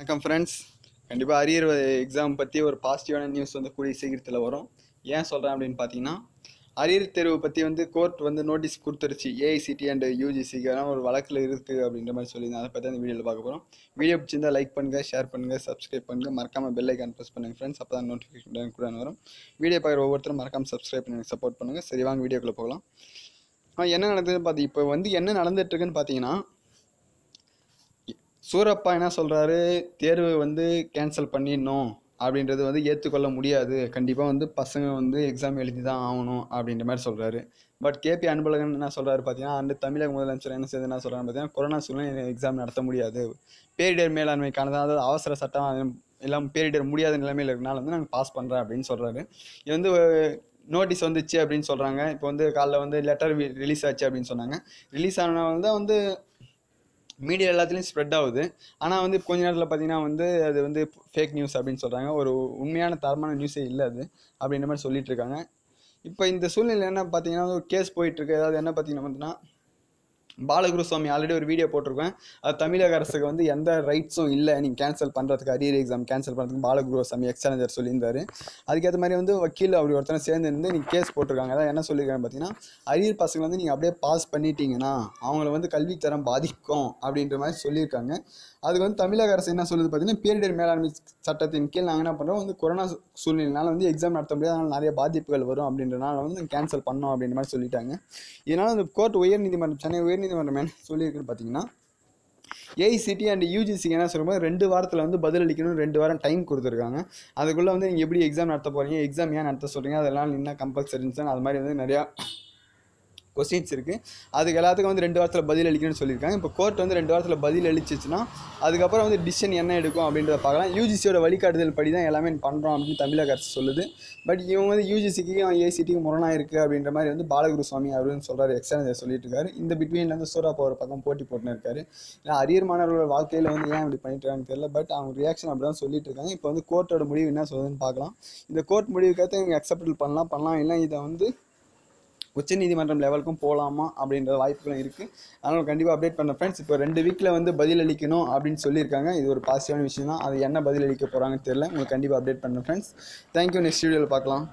வணக்கம் ஃப்ரெண்ட்ஸ் கண்டிப்பாக arrear exam பற்றி ஒரு பாசிட்டிவான நியூஸ் வந்து கூடிய சீக்கிரத்தில் வரும் ஏன் சொல்கிறேன் அப்படின்னு பார்த்தீங்கன்னா அரியர் தேர்வு பற்றி வந்து கோர்ட் வந்து நோட்டீஸ் கொடுத்துருச்சு ஏஐசிடி அண்ட் யூஜிசிக்கெல்லாம் ஒரு வழக்கில் இருக்குது அப்படின்ற மாதிரி சொல்லியிருந்தேன் அதை பற்றி அந்த வீடியோவில் பார்க்க போகிறோம் வீடியோ பிடிச்சிருந்தால் லைக் பண்ணுங்கள் ஷேர் பண்ணுங்கள் சப்ஸ்கிரைப் பண்ணுங்கள் மறக்காமல் பெல் ஐக்கான் ப்ரெஸ் பண்ணுங்கள் ஃப்ரெண்ட்ஸ் அப்போ தான் நோட்டிஃபிகேஷன் கூட வரும் வீடியோ பார்க்குற ஒவ்வொருத்தரும் மறக்காமல் சப்ஸ்கிரைப் பண்ணுங்கள் சப்போர்ட் பண்ணுங்கள் சரி வாங்க வீடியோக்குள்ளே போகலாம் என்ன நடந்ததுன்னு பார்த்தீங்க இப்போ வந்து என்ன நடந்துட்டுருக்குன்னு பார்த்தீங்கன்னா சூரப்பா என்ன சொல்கிறாரு தேர்வு வந்து கேன்சல் பண்ணிடணும் அப்படின்றது வந்து ஏற்றுக்கொள்ள முடியாது கண்டிப்பாக வந்து பசங்க வந்து எக்ஸாம் எழுதி தான் ஆகணும் அப்படின்ற மாதிரி சொல்கிறாரு பட் கேபி அன்பழகன் என்ன சொல்கிறாரு பார்த்தீங்கன்னா அந்த தமிழக முதலமைச்சர் என்ன செய்து என்ன சொல்கிறாங்க பார்த்தீங்கன்னா கொரோனா சூழ்நிலை எக்ஸாம் நடத்த முடியாது பேரிடர் மேலாண்மைக்கானதான் அதாவது அவசர சட்டம் எல்லாம் பேரிடர் முடியாத நிலைமையில் இருக்கனால வந்து நாங்கள் பாஸ் பண்ணுறேன் அப்படின்னு சொல்கிறாரு இது வந்து நோட்டீஸ் வந்துச்சு அப்படின்னு சொல்கிறாங்க இப்போ வந்து காலைல வந்து லெட்டர் ரிலீஸ் ஆச்சு அப்படின்னு சொன்னாங்க ரிலீஸ் ஆனால் தான் வந்து மீடியா எல்லாத்துலேயும் ஸ்ப்ரெட் ஆகுது ஆனால் வந்து கொஞ்ச நேரத்தில் பார்த்தீங்கன்னா வந்து அது வந்து ஃபேக் நியூஸ் அப்படின்னு சொல்கிறாங்க ஒரு உண்மையான தரமான நியூஸே இல்லை அது அப்படின்ற மாதிரி சொல்லிகிட்டு இருக்காங்க இப்போ இந்த சூழ்நிலை என்ன பார்த்தீங்கன்னா ஒரு கேஸ் போயிட்டுருக்கு ஏதாவது என்ன பார்த்தீங்கன்னா பாலகுருசாமி ஆல்ரெடி ஒரு வீடியோ போட்டிருக்கேன் அது தமிழக அரசுக்கு வந்து எந்த ரைட்ஸும் இல்லை நீங்கள் கேன்சல் பண்ணுறதுக்கு அரியர் எக்ஸாம் கேன்சல் பண்ணுறதுக்கு பாலகுருசாமி எக்ஸாலஞ்சர் சொல்லியிருந்தார் அதுக்கேற்ற மாதிரி வந்து வக்கீல் அப்படி ஒருத்தனை சேர்ந்து நீங்கள் கேஸ் போட்டிருக்காங்க அதான் என்ன சொல்லியிருக்காங்க பார்த்தீங்கன்னா அரியர் பசங்களை வந்து நீங்கள் அப்படியே பாஸ் பண்ணிட்டீங்கன்னா அவங்கள வந்து கல்வித்தரம் பாதிக்கும் அப்படின்ற மாதிரி சொல்லியிருக்காங்க அதுக்கு வந்து தமிழக அரசு என்ன சொல்லுது பார்த்தீங்கன்னா பேரிடர் மேலாண்மை சட்டத்தின் கீழ் நாங்கள் என்ன பண்ணுறோம் வந்து கொரோனா சூழ்நிலைனால வந்து எக்ஸாம் நடத்த முடியாது அதனால் நிறைய பாதிப்புகள் வரும் அப்படின்றனால வந்து கேன்சல் பண்ணோம் அப்படின்ற மாதிரி சொல்லிட்டாங்க இதனால் அந்த கோர்ட் உயர் நீதிமன்றம் சென்னை உயர் உயர்நீதிமன்றம் சொல்லியிருக்குன்னு பார்த்தீங்கன்னா ஏஐசிடி அண்ட் யூஜிசிக்கு என்ன சொல்லும்போது ரெண்டு வாரத்தில் வந்து பதில் அளிக்கணும்னு ரெண்டு வாரம் டைம் கொடுத்துருக்காங்க அதுக்குள்ளே வந்து நீங்கள் எப்படி எக்ஸாம் நடத்த போகிறீங்க எக்ஸாம் ஏன் நடத்த சொல்கிறீங்க அதெல்லாம் என்ன கம்பல்சரின்னு அது மாதிரி வந்து நிறையா கொஸ்டின்ஸ் இருக்குது அதுக்கு எல்லாத்துக்கும் வந்து ரெண்டு வாரத்தில் பதில் அளிக்கணும்னு சொல்லியிருக்காங்க இப்போ கோர்ட் வந்து ரெண்டு வாரத்தில் பதில் அளிச்சிச்சுன்னா அதுக்கப்புறம் வந்து டிசிஷன் என்ன எடுக்கும் அப்படின்றத பார்க்கலாம் யூஜிசியோட வழிகாட்டுதல் படி தான் எல்லாமே பண்ணுறோம் அப்படின்னு தமிழக அரசு சொல்லுது பட் இவங்க வந்து யூஜிசிக்கும் ஏசிடிக்கும் முரணாக இருக்குது அப்படின்ற மாதிரி வந்து பாலகுரு சுவாமி அவருன்னு சொல்கிறார் எக்ஸாம் சொல்லிட்டு இருக்காரு இந்த பிட்வீனில் வந்து சூரா போகிற பக்கம் போட்டி போட்டுன்னு இருக்காரு இல்லை அரியர் மாணவர்களோட வாழ்க்கையில் வந்து ஏன் இப்படி பண்ணிட்டுருக்கான்னு தெரியல பட் அவங்க ரியாக்ஷன் அப்படி தான் சொல்லிட்டு இருக்காங்க இப்போ வந்து கோர்ட்டோட முடிவு என்ன சொல்லுதுன்னு பார்க்கலாம் இந்த கோர்ட் முடிவுக்காக இவங்க அக்செப்டபிள் பண்ணலாம் பண்ணலாம் இல்லை இதை வந்து உச்சநீதிமன்றம் லெவலுக்கும் போகலாமா அப்படின்ற வாய்ப்புகளும் இருக்குது அதனால் கண்டிப்பாக அப்டேட் பண்ண ஃப்ரெண்ட்ஸ் இப்போ ரெண்டு வீக்கில் வந்து பதிலளிக்கணும் அப்படின்னு சொல்லியிருக்காங்க இது ஒரு பாசிட்டிவான விஷயம் தான் அது என்ன பதிலளிக்க போகிறாங்கன்னு தெரியல உங்களுக்கு கண்டிப்பாக அப்டேட் பண்ணுறேன் ஃப்ரெண்ட்ஸ் தேங்க்யூ நெக்ஸ்ட் வீடியோவில் பார்க்கலாம்